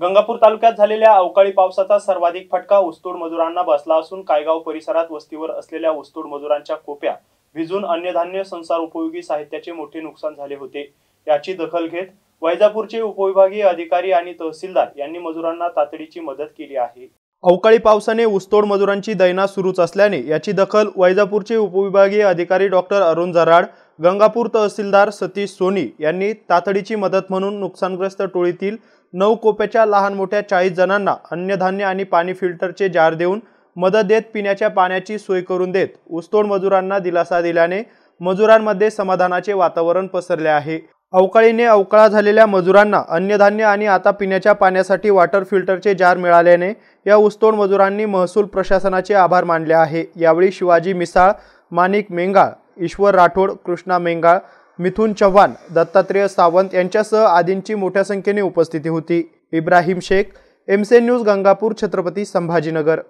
गंगापूर तालुक्यात झालेल्या अवकाळी पावसाचा सर्वाधिक फटका ऊसतोड मजुरांना बसला असून कायगाव परिसरात वस्तीवर असलेल्या ऊसतोड मजुरांच्या कोप्या भिजून अन्नधान्य संसार उपयोगी साहित्याचे मोठे नुकसान झाले होते याची दखल घेत वैजापूरचे उपविभागीय अधिकारी आणि तहसीलदार यांनी मजुरांना तातडीची मदत केली आहे अवकाळी पावसाने ऊसतोड मजुरांची दैना सुरूच असल्याने याची दखल वैजापूरचे उपविभागीय अधिकारी डॉक्टर अरुण जराड गंगापूर तहसीलदार सतीश सोनी यांनी तातडीची मदत म्हणून नुकसानग्रस्त टोळीतील नऊ कोप्याच्या लहान मोठ्या चाळीस जणांना अन्नधान्य आणि पाणी फिल्टरचे जार देऊन मदत देत पिण्याच्या पाण्याची सोय करून देत ऊसतोड मजुरांना दिलासा दिल्याने मजुरांमध्ये समाधानाचे वातावरण पसरले आहे अवकाळीने अवकाळा झालेल्या मजुरांना अन्नधान्य आणि आता पिण्याच्या पाण्यासाठी वॉटर फिल्टरचे जार मिळाल्याने या ऊसतोड मजुरांनी महसूल प्रशासनाचे आभार मानले आहे यावेळी शिवाजी मिसाळ माणिक मेंगाळ ईश्वर राठोड कृष्णा मेंगाळ मिथुन चव्हाण दत्तात्रेय सावंत यांच्यासह आदींची मोठ्या संख्येने उपस्थिती होती इब्राहिम शेख सी न्यूज गंगापूर छत्रपती संभाजीनगर